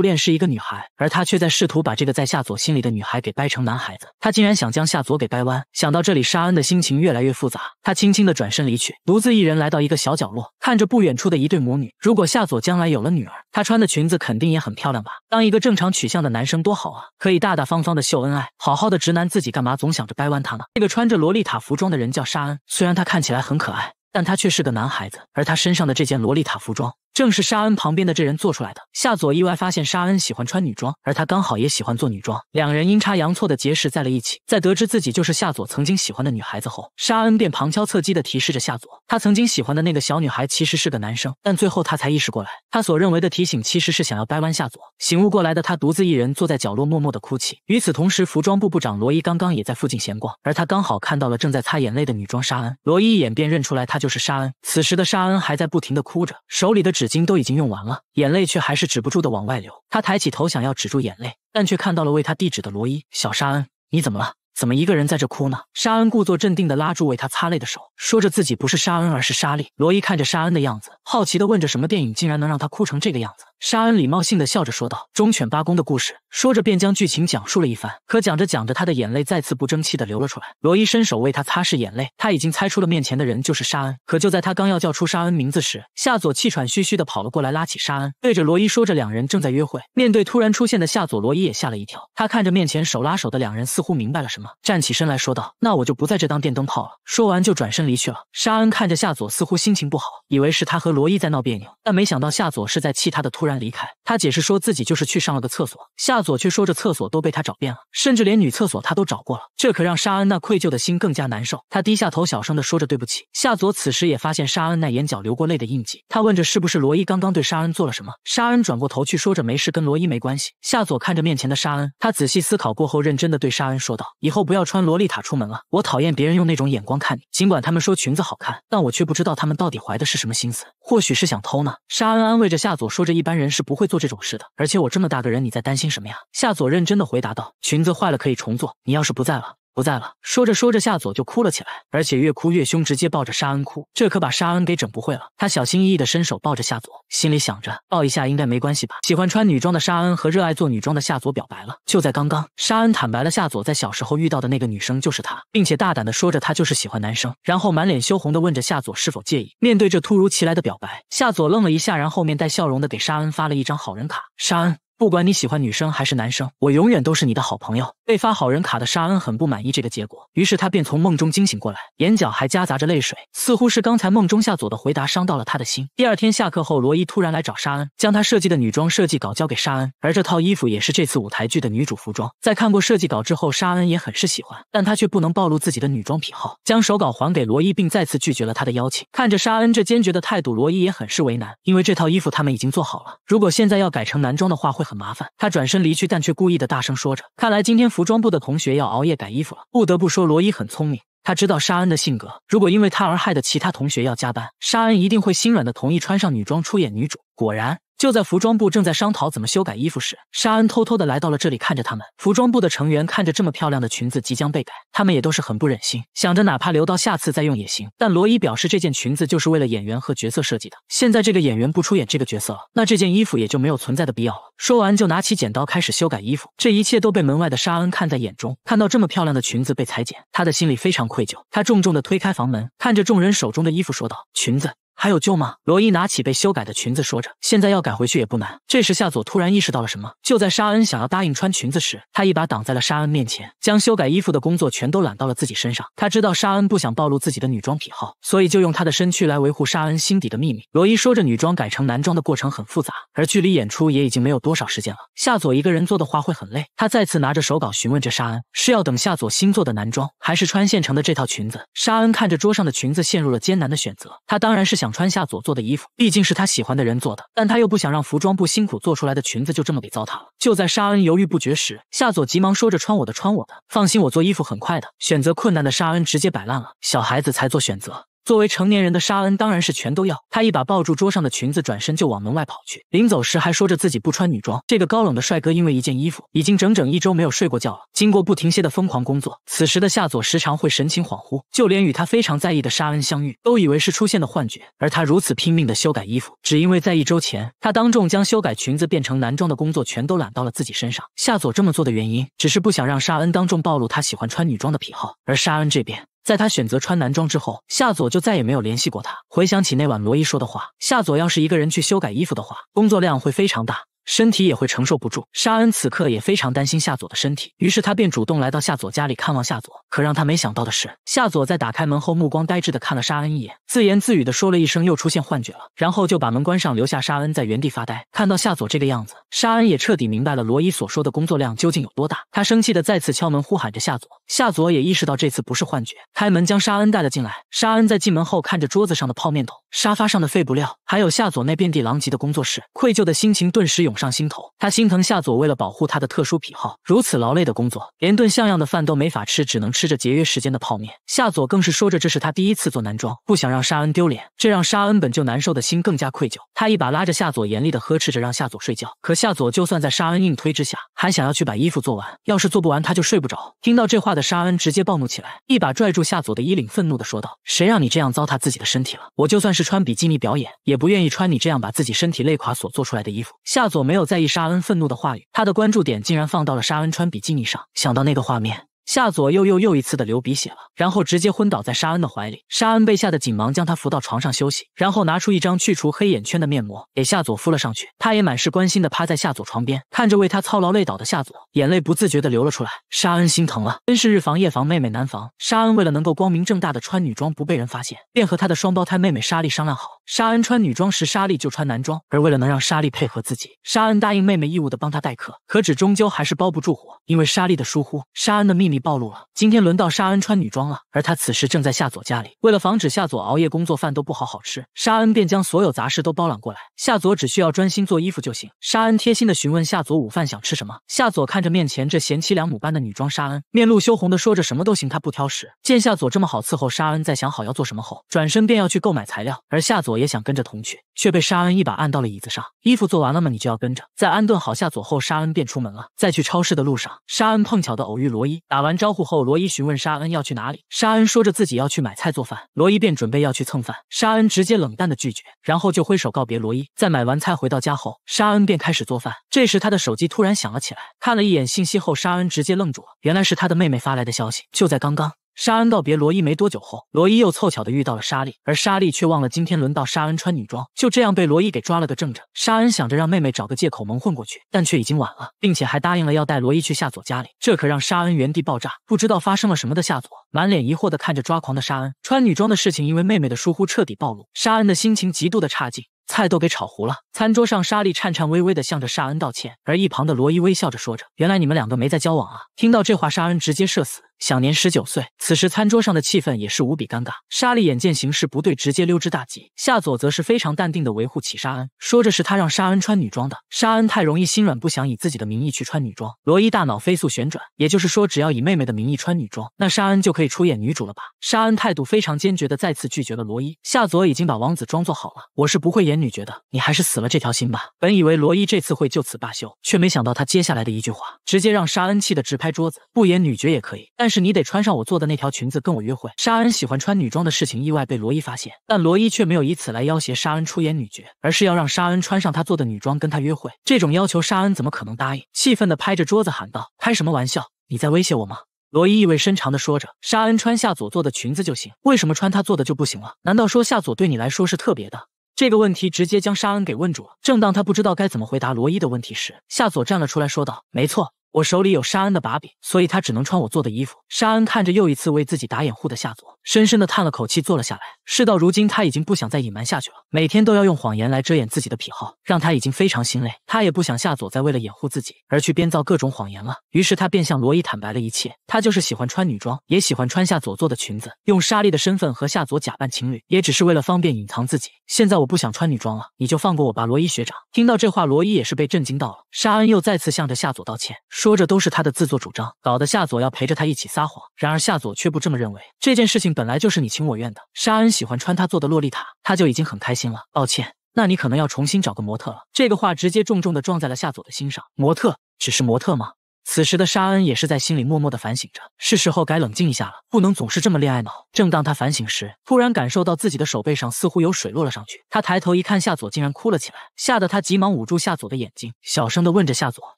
恋是一个女孩，而他却在试图把这个在夏佐心里的女孩给掰成男孩子。他竟然想将夏佐给掰弯。想到这里，沙恩的心情越来越复杂。他轻轻的转身离去，独自一人来到一个小角落，看着不远处的一对母女。如果夏佐将来有了女儿，她穿的裙子肯定也很漂亮吧？当一个正常取向的男生多好啊，可以大大方方的秀恩爱，好好的直男自己干嘛总想着掰弯他呢？这个穿着洛丽塔服装的人叫沙恩，虽然他看起来。很可爱，但他却是个男孩子，而他身上的这件洛丽塔服装。正是沙恩旁边的这人做出来的。夏佐意外发现沙恩喜欢穿女装，而他刚好也喜欢做女装，两人阴差阳错的结识在了一起。在得知自己就是夏佐曾经喜欢的女孩子后，沙恩便旁敲侧击的提示着夏佐，他曾经喜欢的那个小女孩其实是个男生。但最后他才意识过来，他所认为的提醒其实是想要掰弯夏佐。醒悟过来的他独自一人坐在角落默默的哭泣。与此同时，服装部部长罗伊刚刚也在附近闲逛，而他刚好看到了正在擦眼泪的女装沙恩。罗伊一眼便认出来她就是沙恩。此时的沙恩还在不停的哭着，手里的纸。纸巾都已经用完了，眼泪却还是止不住的往外流。他抬起头想要止住眼泪，但却看到了为他递纸的罗伊。小沙恩，你怎么了？怎么一个人在这哭呢？沙恩故作镇定的拉住为他擦泪的手，说着自己不是沙恩，而是沙莉。罗伊看着沙恩的样子，好奇的问着：什么电影竟然能让他哭成这个样子？沙恩礼貌性的笑着说道：“忠犬八公的故事。”说着便将剧情讲述了一番。可讲着讲着，他的眼泪再次不争气的流了出来。罗伊伸手为他擦拭眼泪。他已经猜出了面前的人就是沙恩。可就在他刚要叫出沙恩名字时，夏佐气喘吁吁的跑了过来，拉起沙恩，对着罗伊说着：“两人正在约会。”面对突然出现的夏佐，罗伊也吓了一跳。他看着面前手拉手的两人，似乎明白了什么，站起身来说道：“那我就不在这当电灯泡了。”说完就转身离去了。沙恩看着夏佐，似乎心情不好，以为是他和罗伊在闹别扭，但没想到夏佐是在气他的突然。然离开，他解释说自己就是去上了个厕所，夏佐却说着厕所都被他找遍了，甚至连女厕所他都找过了，这可让沙恩那愧疚的心更加难受。他低下头，小声的说着对不起。夏佐此时也发现沙恩那眼角流过泪的印记，他问着是不是罗伊刚刚对沙恩做了什么。沙恩转过头去，说着没事，跟罗伊没关系。夏佐看着面前的沙恩，他仔细思考过后，认真的对沙恩说道：以后不要穿洛丽塔出门了，我讨厌别人用那种眼光看你。尽管他们说裙子好看，但我却不知道他们到底怀的是什么心思。或许是想偷呢。沙恩安慰着夏佐，说着一般人是不会做这种事的。而且我这么大个人，你在担心什么呀？夏佐认真的回答道：“裙子坏了可以重做，你要是不在了。”不在了。说着说着，夏佐就哭了起来，而且越哭越凶，直接抱着沙恩哭，这可把沙恩给整不会了。他小心翼翼的伸手抱着夏佐，心里想着抱一下应该没关系吧。喜欢穿女装的沙恩和热爱做女装的夏佐表白了。就在刚刚，沙恩坦白了夏佐在小时候遇到的那个女生就是他，并且大胆的说着他就是喜欢男生，然后满脸羞红的问着夏佐是否介意。面对这突如其来的表白，夏佐愣了一下，然后面带笑容的给沙恩发了一张好人卡。沙恩。不管你喜欢女生还是男生，我永远都是你的好朋友。被发好人卡的沙恩很不满意这个结果，于是他便从梦中惊醒过来，眼角还夹杂着泪水，似乎是刚才梦中夏佐的回答伤到了他的心。第二天下课后，罗伊突然来找沙恩，将他设计的女装设计稿交给沙恩，而这套衣服也是这次舞台剧的女主服装。在看过设计稿之后，沙恩也很是喜欢，但他却不能暴露自己的女装癖好，将手稿还给罗伊，并再次拒绝了他的邀请。看着沙恩这坚决的态度，罗伊也很是为难，因为这套衣服他们已经做好了，如果现在要改成男装的话，会很。很麻烦，他转身离去，但却故意的大声说着：“看来今天服装部的同学要熬夜改衣服了。”不得不说，罗伊很聪明，他知道沙恩的性格，如果因为他而害得其他同学要加班，沙恩一定会心软的同意穿上女装出演女主。果然。就在服装部正在商讨怎么修改衣服时，沙恩偷偷的来到了这里，看着他们。服装部的成员看着这么漂亮的裙子即将被改，他们也都是很不忍心，想着哪怕留到下次再用也行。但罗伊表示，这件裙子就是为了演员和角色设计的，现在这个演员不出演这个角色了，那这件衣服也就没有存在的必要了。说完，就拿起剪刀开始修改衣服。这一切都被门外的沙恩看在眼中，看到这么漂亮的裙子被裁剪，他的心里非常愧疚。他重重的推开房门，看着众人手中的衣服，说道：“裙子。”还有救吗？罗伊拿起被修改的裙子，说着：“现在要改回去也不难。”这时，夏佐突然意识到了什么。就在沙恩想要答应穿裙子时，他一把挡在了沙恩面前，将修改衣服的工作全都揽到了自己身上。他知道沙恩不想暴露自己的女装癖好，所以就用他的身躯来维护沙恩心底的秘密。罗伊说着：“女装改成男装的过程很复杂，而距离演出也已经没有多少时间了。夏佐一个人做的话会很累。”他再次拿着手稿询问着沙恩：“是要等夏佐新做的男装，还是穿现成的这套裙子？”沙恩看着桌上的裙子，陷入了艰难的选择。他当然是想。穿夏佐做的衣服，毕竟是他喜欢的人做的，但他又不想让服装部辛苦做出来的裙子就这么给糟蹋了。就在沙恩犹豫不决时，夏佐急忙说着：“穿我的，穿我的，放心，我做衣服很快的。”选择困难的沙恩直接摆烂了，小孩子才做选择。作为成年人的沙恩当然是全都要，他一把抱住桌上的裙子，转身就往门外跑去。临走时还说着自己不穿女装。这个高冷的帅哥因为一件衣服，已经整整一周没有睡过觉了。经过不停歇的疯狂工作，此时的夏佐时常会神情恍惚，就连与他非常在意的沙恩相遇，都以为是出现的幻觉。而他如此拼命的修改衣服，只因为在一周前，他当众将修改裙子变成男装的工作全都揽到了自己身上。夏佐这么做的原因，只是不想让沙恩当众暴露他喜欢穿女装的癖好。而沙恩这边。在他选择穿男装之后，夏佐就再也没有联系过他。回想起那晚罗伊说的话，夏佐要是一个人去修改衣服的话，工作量会非常大，身体也会承受不住。沙恩此刻也非常担心夏佐的身体，于是他便主动来到夏佐家里看望夏佐。可让他没想到的是，夏佐在打开门后，目光呆滞的看了沙恩一眼，自言自语的说了一声“又出现幻觉了”，然后就把门关上，留下沙恩在原地发呆。看到夏佐这个样子，沙恩也彻底明白了罗伊所说的工作量究竟有多大。他生气的再次敲门，呼喊着夏佐。夏佐也意识到这次不是幻觉，开门将沙恩带了进来。沙恩在进门后，看着桌子上的泡面桶、沙发上的废布料，还有夏佐那遍地狼藉的工作室，愧疚的心情顿时涌上心头。他心疼夏佐为了保护他的特殊癖好，如此劳累的工作，连顿像样的饭都没法吃，只能吃。吃着节约时间的泡面，夏佐更是说着这是他第一次做男装，不想让沙恩丢脸，这让沙恩本就难受的心更加愧疚。他一把拉着夏佐，严厉的呵斥着让夏佐睡觉。可夏佐就算在沙恩硬推之下，还想要去把衣服做完。要是做不完，他就睡不着。听到这话的沙恩直接暴怒起来，一把拽住夏佐的衣领，愤怒的说道：“谁让你这样糟蹋自己的身体了？我就算是穿比基尼表演，也不愿意穿你这样把自己身体累垮所做出来的衣服。”夏佐没有在意沙恩愤怒的话语，他的关注点竟然放到了沙恩穿比基尼上。想到那个画面。夏佐又又又一次的流鼻血了，然后直接昏倒在沙恩的怀里。沙恩被吓得紧忙将他扶到床上休息，然后拿出一张去除黑眼圈的面膜给夏佐敷了上去。他也满是关心的趴在夏佐床边，看着为他操劳累倒的夏佐，眼泪不自觉的流了出来。沙恩心疼了，真是日防夜防，妹妹难防。沙恩为了能够光明正大的穿女装不被人发现，便和他的双胞胎妹妹莎莉商量好。沙恩穿女装时，莎莉就穿男装。而为了能让莎莉配合自己，沙恩答应妹妹义务的帮她代课。可纸终究还是包不住火，因为莎莉的疏忽，沙恩的秘密暴露了。今天轮到沙恩穿女装了，而他此时正在夏佐家里。为了防止夏佐熬夜工作，饭都不好好吃，沙恩便将所有杂事都包揽过来，夏佐只需要专心做衣服就行。沙恩贴心的询问夏佐午饭想吃什么，夏佐看着面前这贤妻良母般的女装沙恩，面露羞红的说着什么都行，他不挑食。见夏佐这么好伺候，沙恩在想好要做什么后，转身便要去购买材料，而夏佐。也想跟着同去，却被沙恩一把按到了椅子上。衣服做完了吗？你就要跟着。在安顿好夏佐后，沙恩便出门了。在去超市的路上，沙恩碰巧的偶遇罗伊。打完招呼后，罗伊询问沙恩要去哪里。沙恩说着自己要去买菜做饭，罗伊便准备要去蹭饭。沙恩直接冷淡的拒绝，然后就挥手告别罗伊。在买完菜回到家后，沙恩便开始做饭。这时他的手机突然响了起来，看了一眼信息后，沙恩直接愣住了，原来是他的妹妹发来的消息，就在刚刚。沙恩告别罗伊没多久后，罗伊又凑巧的遇到了莎莉，而莎莉却忘了今天轮到沙恩穿女装，就这样被罗伊给抓了个正着。沙恩想着让妹妹找个借口蒙混过去，但却已经晚了，并且还答应了要带罗伊去夏佐家里，这可让沙恩原地爆炸。不知道发生了什么的夏佐满脸疑惑的看着抓狂的沙恩，穿女装的事情因为妹妹的疏忽彻底暴露，沙恩的心情极度的差劲，菜都给炒糊了。餐桌上，莎莉颤颤巍巍的向着沙恩道歉，而一旁的罗伊微笑着说着：“原来你们两个没在交往啊。”听到这话，沙恩直接社死。享年十九岁。此时餐桌上的气氛也是无比尴尬。莎莉眼见形势不对，直接溜之大吉。夏佐则是非常淡定的维护起沙恩，说这是他让沙恩穿女装的。沙恩太容易心软，不想以自己的名义去穿女装。罗伊大脑飞速旋转，也就是说，只要以妹妹的名义穿女装，那沙恩就可以出演女主了吧？沙恩态度非常坚决的再次拒绝了罗伊。夏佐已经把王子装做好了，我是不会演女角的，你还是死了这条心吧。本以为罗伊这次会就此罢休，却没想到他接下来的一句话，直接让沙恩气得直拍桌子。不演女角也可以，但。是你得穿上我做的那条裙子跟我约会。沙恩喜欢穿女装的事情意外被罗伊发现，但罗伊却没有以此来要挟沙恩出演女角，而是要让沙恩穿上他做的女装跟他约会。这种要求沙恩怎么可能答应？气愤的拍着桌子喊道：“开什么玩笑？你在威胁我吗？”罗伊意味深长的说着：“沙恩穿夏佐做的裙子就行，为什么穿他做的就不行了？难道说夏佐对你来说是特别的？”这个问题直接将沙恩给问住了。正当他不知道该怎么回答罗伊的问题时，夏佐站了出来说道：“没错。”我手里有沙恩的把柄，所以他只能穿我做的衣服。沙恩看着又一次为自己打掩护的夏佐，深深的叹了口气，坐了下来。事到如今，他已经不想再隐瞒下去了。每天都要用谎言来遮掩自己的癖好，让他已经非常心累。他也不想夏佐再为了掩护自己而去编造各种谎言了。于是他便向罗伊坦白了一切：他就是喜欢穿女装，也喜欢穿夏佐做的裙子，用莎莉的身份和夏佐假扮情侣，也只是为了方便隐藏自己。现在我不想穿女装了，你就放过我吧，罗伊学长。听到这话，罗伊也是被震惊到了。沙恩又再次向着夏佐道歉，说着都是他的自作主张，搞得夏佐要陪着他一起撒谎。然而夏佐却不这么认为，这件事情本来就是你情我愿的，沙恩。喜欢穿他做的洛丽塔，他就已经很开心了。抱歉，那你可能要重新找个模特了。这个话直接重重的撞在了夏佐的心上。模特，只是模特吗？此时的沙恩也是在心里默默的反省着，是时候该冷静一下了，不能总是这么恋爱脑。正当他反省时，突然感受到自己的手背上似乎有水落了上去，他抬头一看，夏佐竟然哭了起来，吓得他急忙捂住夏佐的眼睛，小声的问着夏佐：“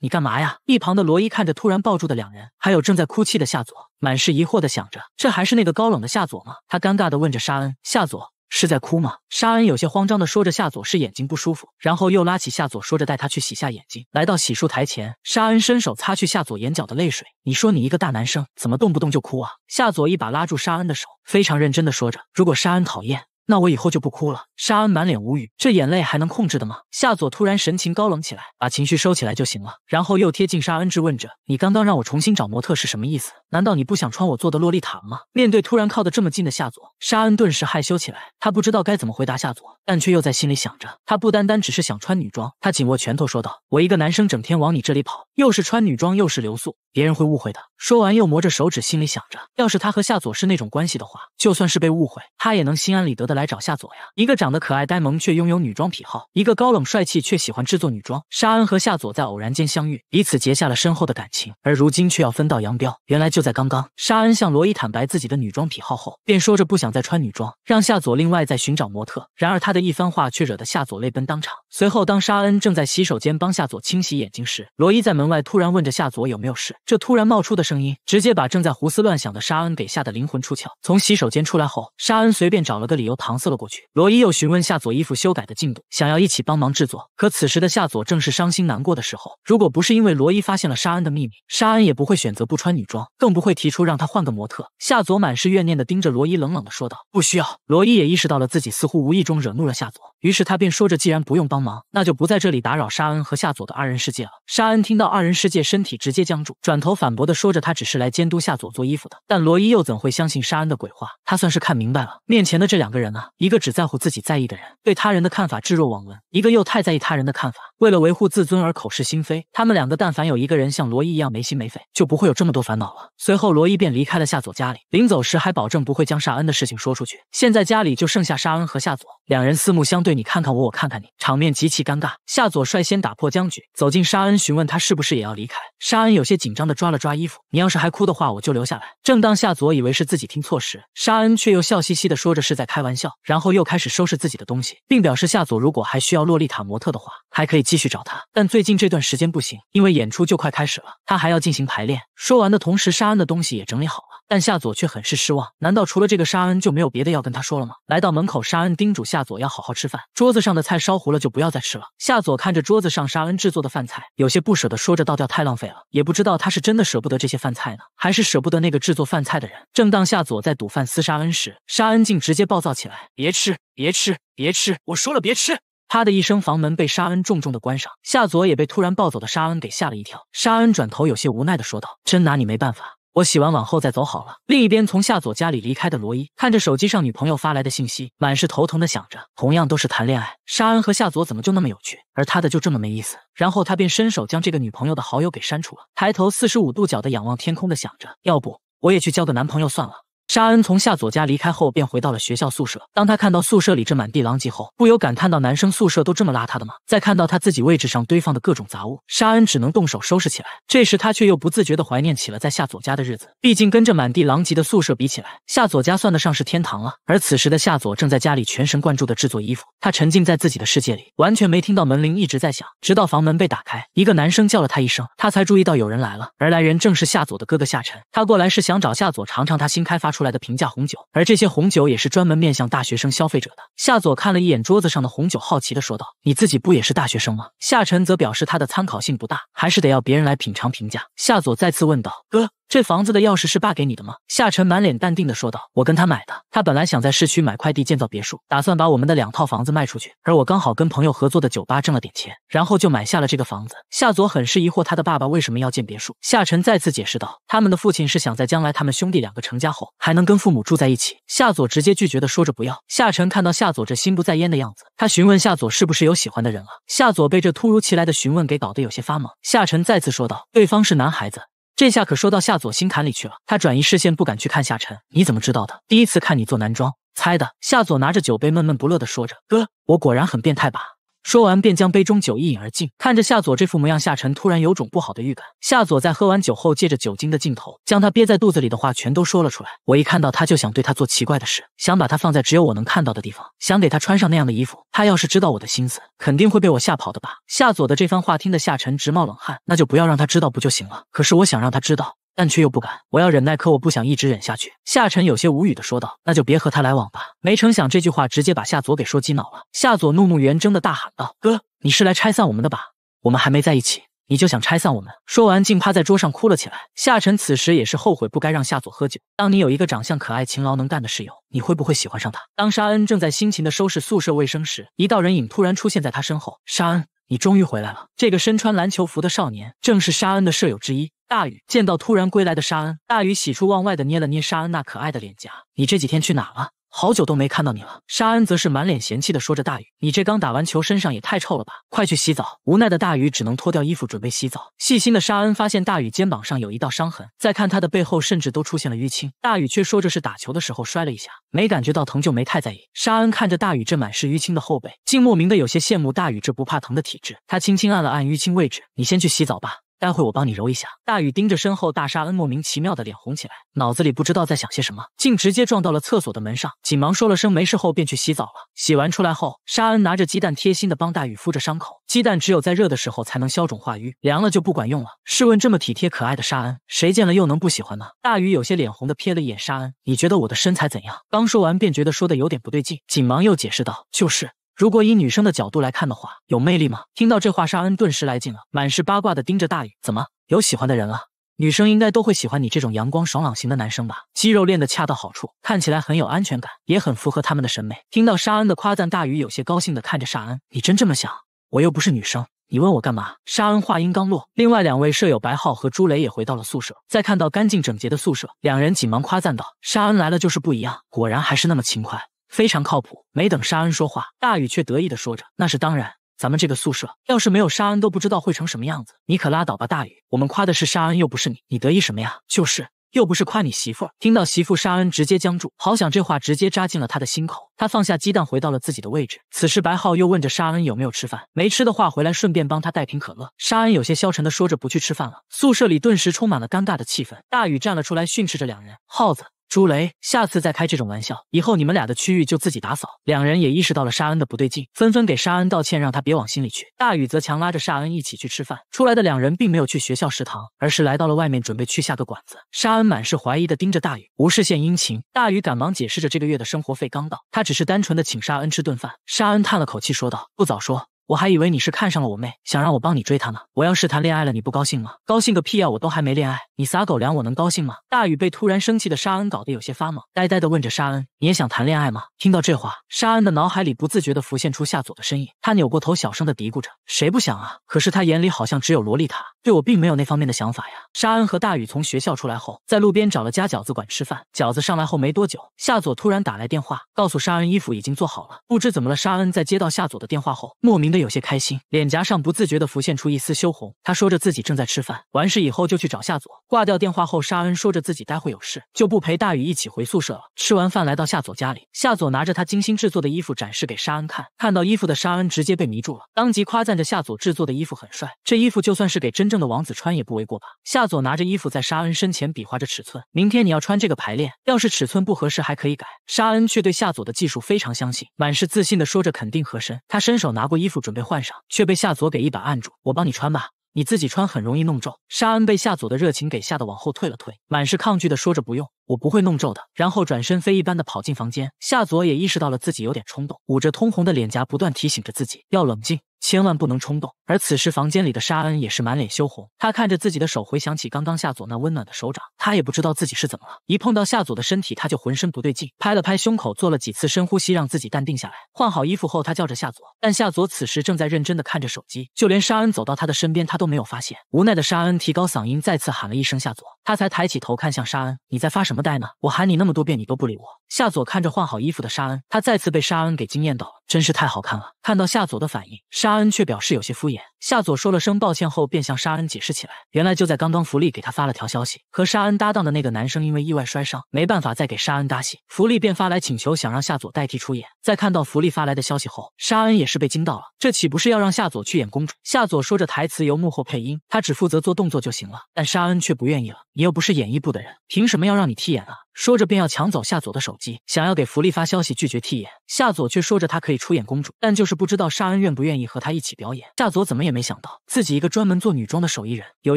你干嘛呀？”一旁的罗伊看着突然抱住的两人，还有正在哭泣的夏佐，满是疑惑的想着：“这还是那个高冷的夏佐吗？”他尴尬的问着沙恩：“夏佐。”是在哭吗？沙恩有些慌张的说着。夏佐是眼睛不舒服，然后又拉起夏佐，说着带他去洗下眼睛。来到洗漱台前，沙恩伸手擦去夏佐眼角的泪水。你说你一个大男生，怎么动不动就哭啊？夏佐一把拉住沙恩的手，非常认真的说着：如果沙恩讨厌。那我以后就不哭了。沙恩满脸无语，这眼泪还能控制的吗？夏佐突然神情高冷起来，把情绪收起来就行了。然后又贴近沙恩质问着：“你刚刚让我重新找模特是什么意思？难道你不想穿我做的洛丽塔吗？”面对突然靠得这么近的夏佐，沙恩顿时害羞起来。他不知道该怎么回答夏佐，但却又在心里想着，他不单单只是想穿女装。他紧握拳头说道：“我一个男生整天往你这里跑，又是穿女装又是留宿，别人会误会的。”说完又磨着手指，心里想着，要是他和夏佐是那种关系的话，就算是被误会，他也能心安理得的。来找夏佐呀！一个长得可爱呆萌却拥有女装癖好，一个高冷帅气却喜欢制作女装。沙恩和夏佐在偶然间相遇，彼此结下了深厚的感情，而如今却要分道扬镳。原来就在刚刚，沙恩向罗伊坦白自己的女装癖好后，便说着不想再穿女装，让夏佐另外再寻找模特。然而他的一番话却惹得夏佐泪奔当场。随后，当沙恩正在洗手间帮夏佐清洗眼睛时，罗伊在门外突然问着夏佐有没有事。这突然冒出的声音，直接把正在胡思乱想的沙恩给吓得灵魂出窍。从洗手间出来后，沙恩随便找了个理由搪塞了过去，罗伊又询问夏佐衣服修改的进度，想要一起帮忙制作。可此时的夏佐正是伤心难过的时候，如果不是因为罗伊发现了沙恩的秘密，沙恩也不会选择不穿女装，更不会提出让他换个模特。夏佐满是怨念的盯着罗伊，冷冷的说道：“不需要。”罗伊也意识到了自己似乎无意中惹怒了夏佐，于是他便说着：“既然不用帮忙，那就不在这里打扰沙恩和夏佐的二人世界了。”沙恩听到二人世界，身体直接僵住，转头反驳的说着：“他只是来监督夏佐做衣服的。”但罗伊又怎会相信沙恩的鬼话？他算是看明白了面前的这两个人。一个只在乎自己在意的人，对他人的看法置若罔闻；一个又太在意他人的看法。为了维护自尊而口是心非，他们两个但凡有一个人像罗伊一样没心没肺，就不会有这么多烦恼了。随后罗伊便离开了夏佐家里，临走时还保证不会将沙恩的事情说出去。现在家里就剩下沙恩和夏佐两人四目相对，你看看我，我看看你，场面极其尴尬。夏佐率先打破僵局，走进沙恩询问他是不是也要离开。沙恩有些紧张的抓了抓衣服，你要是还哭的话，我就留下来。正当夏佐以为是自己听错时，沙恩却又笑嘻嘻的说着是在开玩笑，然后又开始收拾自己的东西，并表示夏佐如果还需要洛丽塔模特的话，还可以继。继续找他，但最近这段时间不行，因为演出就快开始了，他还要进行排练。说完的同时，沙恩的东西也整理好了，但夏佐却很是失望。难道除了这个沙恩就没有别的要跟他说了吗？来到门口，沙恩叮嘱夏佐要好好吃饭，桌子上的菜烧糊了就不要再吃了。夏佐看着桌子上沙恩制作的饭菜，有些不舍得，说着倒掉太浪费了。也不知道他是真的舍不得这些饭菜呢，还是舍不得那个制作饭菜的人。正当夏佐在赌饭撕沙恩时，沙恩竟直接暴躁起来：“别吃，别吃，别吃！我说了别吃。”啪的一声，房门被沙恩重重的关上，夏佐也被突然暴走的沙恩给吓了一跳。沙恩转头，有些无奈的说道：“真拿你没办法，我洗完碗后再走好了。”另一边，从夏佐家里离开的罗伊，看着手机上女朋友发来的信息，满是头疼的想着，同样都是谈恋爱，沙恩和夏佐怎么就那么有趣，而他的就这么没意思。然后他便伸手将这个女朋友的好友给删除了，抬头四十五度角的仰望天空的想着，要不我也去交个男朋友算了。沙恩从夏佐家离开后，便回到了学校宿舍。当他看到宿舍里这满地狼藉后，不由感叹到：“男生宿舍都这么邋遢的吗？”再看到他自己位置上堆放的各种杂物，沙恩只能动手收拾起来。这时，他却又不自觉地怀念起了在夏佐家的日子。毕竟，跟着满地狼藉的宿舍比起来，夏佐家算得上是天堂了。而此时的夏佐正在家里全神贯注地制作衣服，他沉浸在自己的世界里，完全没听到门铃一直在响。直到房门被打开，一个男生叫了他一声，他才注意到有人来了。而来人正是夏佐的哥哥夏晨。他过来是想找夏佐尝尝他新开发出。来的平价红酒，而这些红酒也是专门面向大学生消费者的。夏佐看了一眼桌子上的红酒，好奇的说道：“你自己不也是大学生吗？”夏晨则表示他的参考性不大，还是得要别人来品尝评价。夏佐再次问道：“哥。”这房子的钥匙是爸给你的吗？夏晨满脸淡定的说道：“我跟他买的，他本来想在市区买块地建造别墅，打算把我们的两套房子卖出去，而我刚好跟朋友合作的酒吧挣了点钱，然后就买下了这个房子。”夏佐很是疑惑，他的爸爸为什么要建别墅？夏晨再次解释道：“他们的父亲是想在将来他们兄弟两个成家后，还能跟父母住在一起。”夏佐直接拒绝的说着：“不要。”夏晨看到夏佐这心不在焉的样子，他询问夏佐是不是有喜欢的人了。夏佐被这突如其来的询问给搞得有些发懵。夏晨再次说道：“对方是男孩子。”这下可说到夏佐心坎里去了，他转移视线，不敢去看夏晨。你怎么知道的？第一次看你做男装，猜的。夏佐拿着酒杯，闷闷不乐地说着：“哥，我果然很变态吧？”说完，便将杯中酒一饮而尽。看着夏佐这副模样，夏晨突然有种不好的预感。夏佐在喝完酒后，借着酒精的劲头，将他憋在肚子里的话全都说了出来。我一看到他就想对他做奇怪的事，想把他放在只有我能看到的地方，想给他穿上那样的衣服。他要是知道我的心思，肯定会被我吓跑的吧？夏佐的这番话听得夏晨直冒冷汗。那就不要让他知道不就行了？可是我想让他知道。但却又不敢，我要忍耐，可我不想一直忍下去。夏晨有些无语的说道：“那就别和他来往吧。”没成想这句话直接把夏佐给说激恼了。夏佐怒目圆睁的大喊道：“哥，你是来拆散我们的吧？我们还没在一起，你就想拆散我们？”说完，竟趴在桌上哭了起来。夏晨此时也是后悔不该让夏佐喝酒。当你有一个长相可爱、勤劳能干的室友，你会不会喜欢上他？当沙恩正在辛勤的收拾宿舍卫生时，一道人影突然出现在他身后。沙恩。你终于回来了！这个身穿篮球服的少年，正是沙恩的舍友之一大宇。见到突然归来的沙恩，大宇喜出望外地捏了捏沙恩那可爱的脸颊。你这几天去哪了？好久都没看到你了，沙恩则是满脸嫌弃的说着：“大宇，你这刚打完球，身上也太臭了吧，快去洗澡。”无奈的大宇只能脱掉衣服准备洗澡。细心的沙恩发现大宇肩膀上有一道伤痕，再看他的背后，甚至都出现了淤青。大宇却说这是打球的时候摔了一下，没感觉到疼就没太在意。沙恩看着大宇这满是淤青的后背，竟莫名的有些羡慕大宇这不怕疼的体质。他轻轻按了按淤青位置：“你先去洗澡吧。”待会我帮你揉一下。大雨盯着身后大沙恩，莫名其妙的脸红起来，脑子里不知道在想些什么，竟直接撞到了厕所的门上。紧忙说了声没事后，便去洗澡了。洗完出来后，沙恩拿着鸡蛋，贴心的帮大雨敷着伤口。鸡蛋只有在热的时候才能消肿化瘀，凉了就不管用了。试问这么体贴可爱的沙恩，谁见了又能不喜欢呢？大雨有些脸红的瞥了一眼沙恩，你觉得我的身材怎样？刚说完便觉得说的有点不对劲，紧忙又解释道，就是。如果以女生的角度来看的话，有魅力吗？听到这话，沙恩顿时来劲了，满是八卦的盯着大宇，怎么有喜欢的人了？女生应该都会喜欢你这种阳光爽朗型的男生吧？肌肉练得恰到好处，看起来很有安全感，也很符合他们的审美。听到沙恩的夸赞，大宇有些高兴的看着沙恩，你真这么想？我又不是女生，你问我干嘛？沙恩话音刚落，另外两位舍友白浩和朱雷也回到了宿舍，在看到干净整洁的宿舍，两人紧忙夸赞道：沙恩来了就是不一样，果然还是那么勤快。非常靠谱。没等沙恩说话，大宇却得意的说着：“那是当然，咱们这个宿舍要是没有沙恩，都不知道会成什么样子。”你可拉倒吧，大宇，我们夸的是沙恩，又不是你，你得意什么呀？就是，又不是夸你媳妇儿。听到媳妇沙恩直接僵住，好想这话直接扎进了他的心口。他放下鸡蛋，回到了自己的位置。此时，白浩又问着沙恩有没有吃饭，没吃的话回来顺便帮他带瓶可乐。沙恩有些消沉的说着：“不去吃饭了。”宿舍里顿时充满了尴尬的气氛。大宇站了出来训斥着两人：“耗子。”朱雷，下次再开这种玩笑，以后你们俩的区域就自己打扫。两人也意识到了沙恩的不对劲，纷纷给沙恩道歉，让他别往心里去。大宇则强拉着沙恩一起去吃饭。出来的两人并没有去学校食堂，而是来到了外面，准备去下个馆子。沙恩满是怀疑的盯着大宇，无事献殷勤。大宇赶忙解释着，这个月的生活费刚到，他只是单纯的请沙恩吃顿饭。沙恩叹了口气，说道：“不早说。”我还以为你是看上了我妹，想让我帮你追她呢。我要是谈恋爱了，你不高兴吗？高兴个屁呀！我都还没恋爱，你撒狗粮我能高兴吗？大雨被突然生气的沙恩搞得有些发懵，呆呆的问着沙恩：“你也想谈恋爱吗？”听到这话，沙恩的脑海里不自觉的浮现出夏佐的身影。他扭过头，小声的嘀咕着：“谁不想啊？”可是他眼里好像只有萝莉塔，对我并没有那方面的想法呀。沙恩和大雨从学校出来后，在路边找了家饺子馆吃饭。饺子上来后没多久，夏佐突然打来电话，告诉沙恩衣服已经做好了。不知怎么了，沙恩在接到夏佐的电话后，莫名。有些开心，脸颊上不自觉地浮现出一丝羞红。他说着自己正在吃饭，完事以后就去找夏佐。挂掉电话后，沙恩说着自己待会有事，就不陪大宇一起回宿舍了。吃完饭来到夏佐家里，夏佐拿着他精心制作的衣服展示给沙恩看。看到衣服的沙恩直接被迷住了，当即夸赞着夏佐制作的衣服很帅，这衣服就算是给真正的王子穿也不为过吧。夏佐拿着衣服在沙恩身前比划着尺寸，明天你要穿这个排练，要是尺寸不合适还可以改。沙恩却对夏佐的技术非常相信，满是自信地说着肯定合身。他伸手拿过衣服。准备换上，却被夏佐给一把按住。我帮你穿吧，你自己穿很容易弄皱。沙恩被夏佐的热情给吓得往后退了退，满是抗拒的说着不用。我不会弄皱的，然后转身飞一般的跑进房间。夏佐也意识到了自己有点冲动，捂着通红的脸颊，不断提醒着自己要冷静，千万不能冲动。而此时房间里的沙恩也是满脸羞红，他看着自己的手，回想起刚刚夏佐那温暖的手掌，他也不知道自己是怎么了，一碰到夏佐的身体，他就浑身不对劲。拍了拍胸口，做了几次深呼吸，让自己淡定下来。换好衣服后，他叫着夏佐，但夏佐此时正在认真的看着手机，就连沙恩走到他的身边，他都没有发现。无奈的沙恩提高嗓音，再次喊了一声夏佐，他才抬起头看向沙恩：“你在发什？”么？怎么带呢？我喊你那么多遍，你都不理我。夏佐看着换好衣服的沙恩，他再次被沙恩给惊艳到了。真是太好看了！看到夏佐的反应，沙恩却表示有些敷衍。夏佐说了声抱歉后，便向沙恩解释起来。原来就在刚刚，福利给他发了条消息，和沙恩搭档的那个男生因为意外摔伤，没办法再给沙恩搭戏，福利便发来请求，想让夏佐代替出演。在看到福利发来的消息后，沙恩也是被惊到了，这岂不是要让夏佐去演公主？夏佐说着台词由幕后配音，他只负责做动作就行了。但沙恩却不愿意了，你又不是演艺部的人，凭什么要让你替演啊？说着便要抢走夏佐的手机，想要给福利发消息拒绝替演。夏佐却说着他可以出演公主，但就是不知道沙恩愿不愿意和他一起表演。夏佐怎么也没想到，自己一个专门做女装的手艺人，有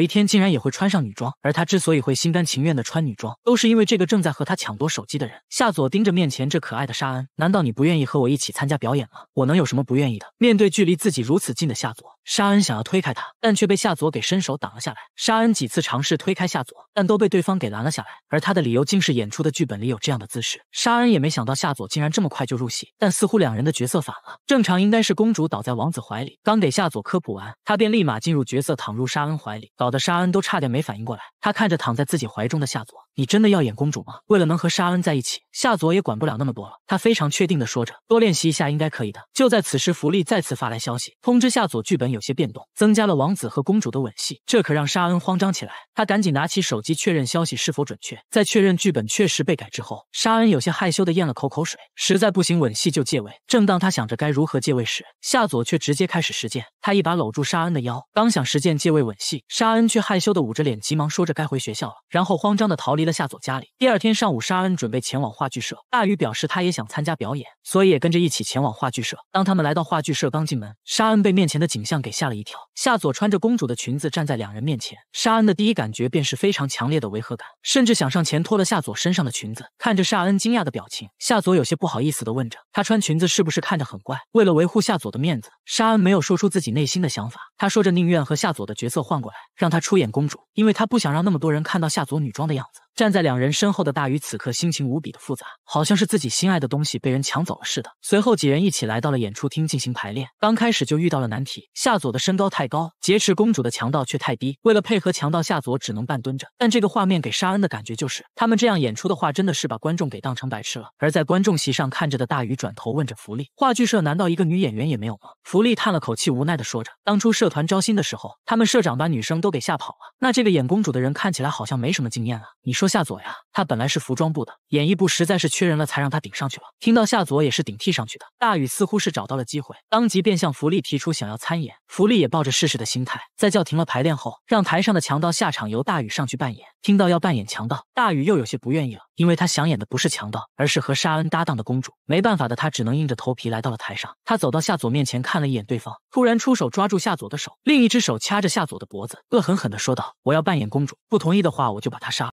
一天竟然也会穿上女装。而他之所以会心甘情愿的穿女装，都是因为这个正在和他抢夺手机的人。夏佐盯着面前这可爱的沙恩，难道你不愿意和我一起参加表演吗？我能有什么不愿意的？面对距离自己如此近的夏佐。沙恩想要推开他，但却被夏佐给伸手挡了下来。沙恩几次尝试推开夏佐，但都被对方给拦了下来。而他的理由竟是演出的剧本里有这样的姿势。沙恩也没想到夏佐竟然这么快就入戏，但似乎两人的角色反了，正常应该是公主倒在王子怀里。刚给夏佐科普完，他便立马进入角色，躺入沙恩怀里，搞得沙恩都差点没反应过来。他看着躺在自己怀中的夏佐，你真的要演公主吗？为了能和沙恩在一起，夏佐也管不了那么多了。他非常确定的说着，多练习一下应该可以的。就在此时，福利再次发来消息，通知夏佐剧本有。有些变动，增加了王子和公主的吻戏，这可让沙恩慌张起来。他赶紧拿起手机确认消息是否准确，在确认剧本确实被改之后，沙恩有些害羞的咽了口口水。实在不行，吻戏就借位。正当他想着该如何借位时，夏佐却直接开始实践。他一把搂住沙恩的腰，刚想实践借位吻戏，沙恩却害羞的捂着脸，急忙说着该回学校了，然后慌张的逃离了夏佐家里。第二天上午，沙恩准备前往话剧社，大宇表示他也想参加表演，所以也跟着一起前往话剧社。当他们来到话剧社，刚进门，沙恩被面前的景象。给吓了一跳，夏佐穿着公主的裙子站在两人面前，沙恩的第一感觉便是非常强烈的违和感，甚至想上前脱了夏佐身上的裙子。看着沙恩惊讶的表情，夏佐有些不好意思的问着，他穿裙子是不是看着很怪？为了维护夏佐的面子，沙恩没有说出自己内心的想法，他说着宁愿和夏佐的角色换过来，让他出演公主，因为他不想让那么多人看到夏佐女装的样子。站在两人身后的大鱼，此刻心情无比的复杂，好像是自己心爱的东西被人抢走了似的。随后几人一起来到了演出厅进行排练，刚开始就遇到了难题：夏佐的身高太高，劫持公主的强盗却太低。为了配合强盗，夏佐只能半蹲着。但这个画面给沙恩的感觉就是，他们这样演出的话，真的是把观众给当成白痴了。而在观众席上看着的大鱼，转头问着福利：“话剧社难道一个女演员也没有吗？”福利叹了口气，无奈的说着：“当初社团招新的时候，他们社长把女生都给吓跑了。那这个演公主的人看起来好像没什么经验啊，你说？”夏佐呀，他本来是服装部的，演艺部实在是缺人了，才让他顶上去了。听到夏佐也是顶替上去的，大宇似乎是找到了机会，当即便向福利提出想要参演。福利也抱着试试的心态，在叫停了排练后，让台上的强盗下场，由大宇上去扮演。听到要扮演强盗，大宇又有些不愿意了，因为他想演的不是强盗，而是和沙恩搭档的公主。没办法的他只能硬着头皮来到了台上。他走到夏佐面前看了一眼对方，突然出手抓住夏佐的手，另一只手掐着夏佐的脖子，恶狠狠地说道：“我要扮演公主，不同意的话我就把他杀。”